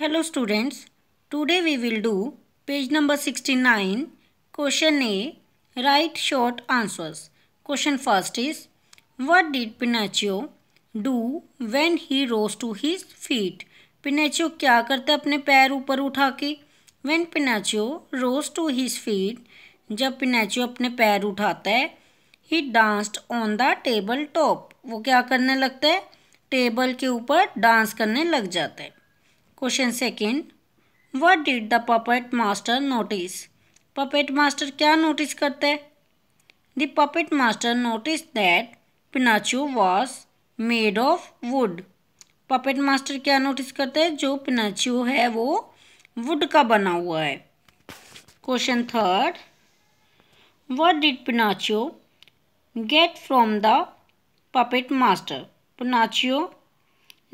Hello students today we will do page number sixty nine question A write short answers question first is what did Pinocchio do when he rose to his feet Pinocchio क्या करते है अपने पैर ऊपर उठा के when Pinocchio rose to his feet जब Pinocchio अपने पैर उठाता है he danced on the table top वो क्या करने लगता है टेबल के ऊपर डांस करने लग जाता है question second what did the puppet master notice puppet master क्या नोटिस करते the puppet master notice that Pinocchio was made of wood puppet master क्या नोटिस करते हैं जो पिनाचू है वो वुड का बना हुआ है question third what did Pinocchio get from the puppet master Pinocchio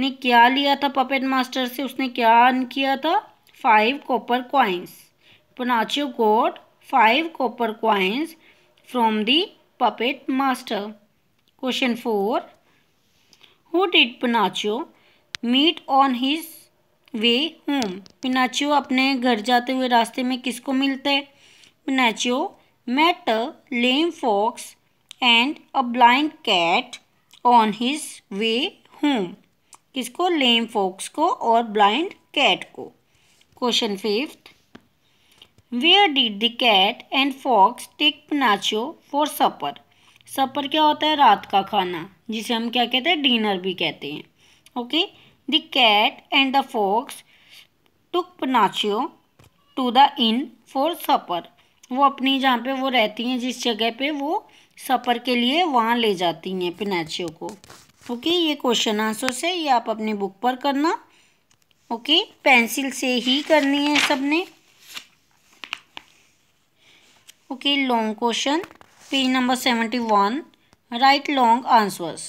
ने क्या लिया था पपेट मास्टर से उसने क्या अर्न किया था five copper coins Pinocchio got five copper coins from the puppet master question four who did Pinocchio meet on his way home Pinocchio अपने घर जाते हुए रास्ते में किसको मिलते हैं Pinocchio met lame fox and a blind cat on his way home किसको लेम फोक्स को और ब्लाइंड कैट को question fifth where did the cat and fox take Pinocchio for supper supper क्या होता है रात का खाना जिसे हम क्या कहते हैं डिनर भी कहते हैं okay the cat and the fox took Pinocchio to the inn for supper वो अपनी जहाँ पे वो रहती हैं जिस जगह पे वो सफ़र के लिए वहाँ ले जाती हैं पिनाचियों को ओके ये क्वेश्चन आंसर है ये आप अपनी बुक पर करना ओके पेंसिल से ही करनी है सबने okay long question page number seventy one write long answers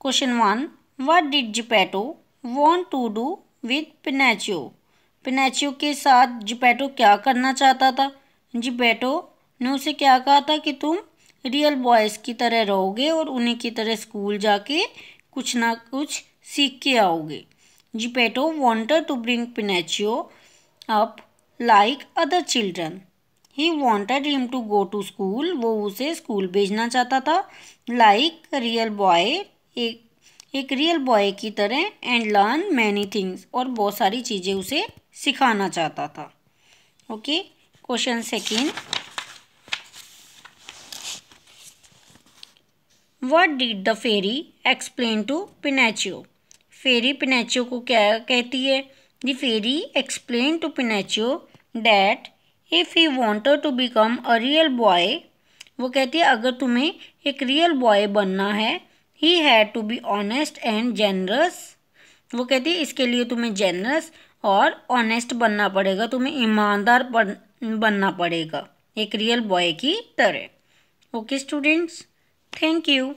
question one what did Geppetto want to do with Pinocchio Pinocchio के साथ जिपेटो क्या करना चाहता था जिपेटो ने उसे क्या कहा था कि तुम रियल बॉयज़ की तरह रहोगे और उन्हीं की तरह स्कूल जाके कुछ ना कुछ सीख के आओगे Geppetto wanted to bring Pinocchio up like other children he wanted him to go to school वो उसे स्कूल भेजना चाहता था लाइक रियल बॉय एक एक रियल बॉय की तरह एंड लर्न मैनी थिंग्स और बहुत सारी चीज़ें उसे सिखाना चाहता था okay question second what did the fairy explain to Pinocchio fairy Pinocchio को क्या कहती है the fairy explain to Pinocchio that if he wanted to become a real boy वो कहती है अगर तुम्हें एक रियल बॉय बनना है he had to be honest and generous वो कहती है इसके लिए तुम्हें जेनरस और ऑनेस्ट बनना पड़ेगा तुम्हें ईमानदार बनना पड़ेगा एक रियल बॉय की तरह ओके स्टूडेंट्स Thank you.